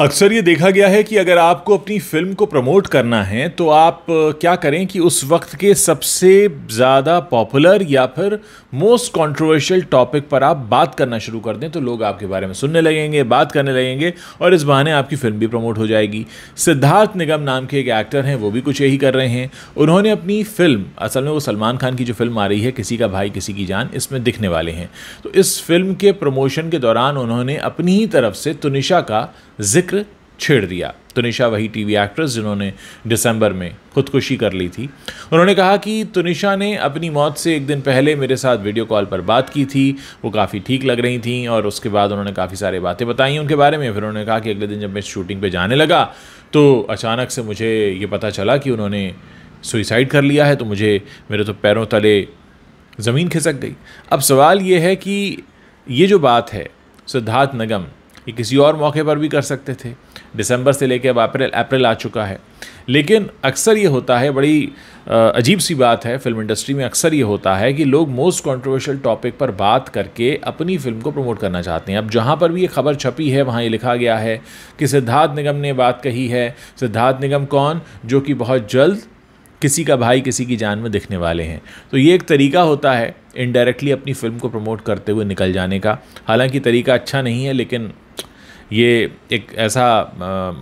अक्सर ये देखा गया है कि अगर आपको अपनी फिल्म को प्रमोट करना है तो आप क्या करें कि उस वक्त के सबसे ज़्यादा पॉपुलर या फिर मोस्ट कंट्रोवर्शियल टॉपिक पर आप बात करना शुरू कर दें तो लोग आपके बारे में सुनने लगेंगे बात करने लगेंगे और इस बहाने आपकी फिल्म भी प्रमोट हो जाएगी सिद्धार्थ निगम नाम के एक एक्टर हैं वो भी कुछ यही कर रहे हैं उन्होंने अपनी फिल्म असल में वो सलमान खान की जो फिल्म आ रही है किसी का भाई किसी की जान इसमें दिखने वाले हैं तो इस फिल्म के प्रमोशन के दौरान उन्होंने अपनी ही तरफ से तुनिशा का जिक्र जिक्र छेड़ दिया तुनिशा वही टीवी एक्ट्रेस जिन्होंने दिसंबर में खुदकुशी कर ली थी उन्होंने कहा कि तुनिशा ने अपनी मौत से एक दिन पहले मेरे साथ वीडियो कॉल पर बात की थी वो काफ़ी ठीक लग रही थी और उसके बाद उन्होंने काफ़ी सारी बातें बताई उनके बारे में फिर उन्होंने कहा कि अगले दिन जब मैं शूटिंग पर जाने लगा तो अचानक से मुझे ये पता चला कि उन्होंने सुइसाइड कर लिया है तो मुझे मेरे तो पैरों तले ज़मीन खिसक गई अब सवाल ये है कि ये जो बात है सिद्धार्थ नगम ये किसी और मौके पर भी कर सकते थे दिसंबर से लेकर अब अप्रैल अप्रैल आ चुका है लेकिन अक्सर ये होता है बड़ी अजीब सी बात है फिल्म इंडस्ट्री में अक्सर ये होता है कि लोग मोस्ट कंट्रोवर्शियल टॉपिक पर बात करके अपनी फिल्म को प्रमोट करना चाहते हैं अब जहाँ पर भी ये खबर छपी है वहाँ ये लिखा गया है कि सिद्धार्थ निगम ने बात कही है सिद्धार्थ निगम कौन जो कि बहुत जल्द किसी का भाई किसी की जान में दिखने वाले हैं तो ये एक तरीका होता है इनडायरेक्टली अपनी फिल्म को प्रमोट करते हुए निकल जाने का हालांकि तरीका अच्छा नहीं है लेकिन ये एक ऐसा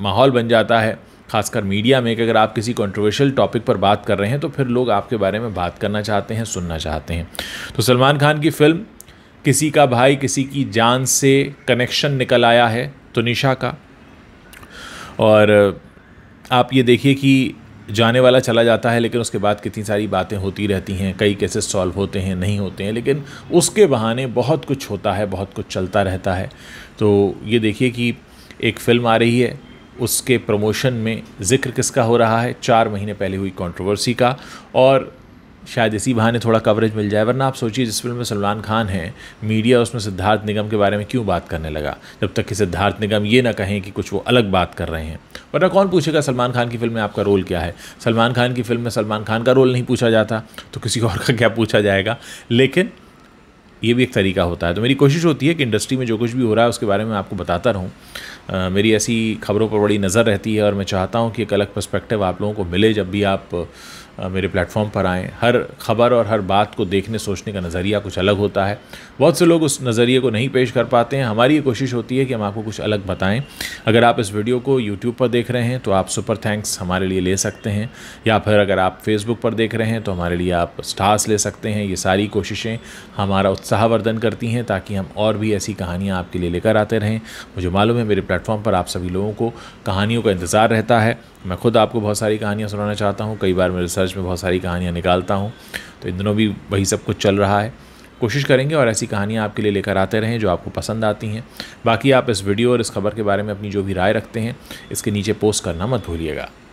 माहौल बन जाता है खासकर मीडिया में कि अगर आप किसी कंट्रोवर्शियल टॉपिक पर बात कर रहे हैं तो फिर लोग आपके बारे में बात करना चाहते हैं सुनना चाहते हैं तो सलमान खान की फ़िल्म किसी का भाई किसी की जान से कनेक्शन निकल आया है तो का और आप ये देखिए कि जाने वाला चला जाता है लेकिन उसके बाद कितनी सारी बातें होती रहती हैं कई केसेस सॉल्व होते हैं नहीं होते हैं लेकिन उसके बहाने बहुत कुछ होता है बहुत कुछ चलता रहता है तो ये देखिए कि एक फ़िल्म आ रही है उसके प्रमोशन में ज़िक्र किसका हो रहा है चार महीने पहले हुई कंट्रोवर्सी का और शायद इसी बहाने थोड़ा कवरेज मिल जाए वरना आप सोचिए जिस फिल्म में सलमान खान हैं मीडिया उसमें सिद्धार्थ निगम के बारे में क्यों बात करने लगा जब तक कि सिद्धार्थ निगम ये ना कहें कि कुछ वो अलग बात कर रहे हैं वरना कौन पूछेगा सलमान खान की फिल्म में आपका रोल क्या है सलमान खान की फिल्म में सलमान खान का रोल नहीं पूछा जाता तो किसी और का क्या पूछा जाएगा लेकिन ये भी एक तरीका होता है तो मेरी कोशिश होती है कि इंडस्ट्री में जो कुछ भी हो रहा है उसके बारे में आपको बताता रहूँ मेरी ऐसी खबरों पर बड़ी नज़र रहती है और मैं चाहता हूँ कि एक अलग पर्स्पेक्टिव आप लोगों को मिले जब भी आप मेरे प्लेटफॉर्म पर आएँ हर खबर और हर बात को देखने सोचने का नज़रिया कुछ अलग होता है बहुत से लोग उस नज़रिए को नहीं पेश कर पाते हैं हमारी ये कोशिश होती है कि हम आपको कुछ अलग बताएं अगर आप इस वीडियो को यूट्यूब पर देख रहे हैं तो आप सुपर थैंक्स हमारे लिए ले सकते हैं या फिर अगर आप फेसबुक पर देख रहे हैं तो हमारे लिए आप स्टार्स ले सकते हैं ये सारी कोशिशें हमारा उत्साहवर्धन करती हैं ताकि हम और भी ऐसी कहानियाँ आपके लिए लेकर आते रहें मुझे मालूम है मेरे प्लेटफॉर्म पर आप सभी लोगों को कहानियों का इंतज़ार रहता है मैं खुद आपको बहुत सारी कहानियाँ सुनाना चाहता हूँ कई बार मेरे सर्च में बहुत सारी कहानियाँ निकालता हूँ तो इन दिनों भी वही सब कुछ चल रहा है कोशिश करेंगे और ऐसी कहानियाँ आपके लिए लेकर आते रहें जो आपको पसंद आती हैं बाकी आप इस वीडियो और इस खबर के बारे में अपनी जो भी राय रखते हैं इसके नीचे पोस्ट करना मत भूलिएगा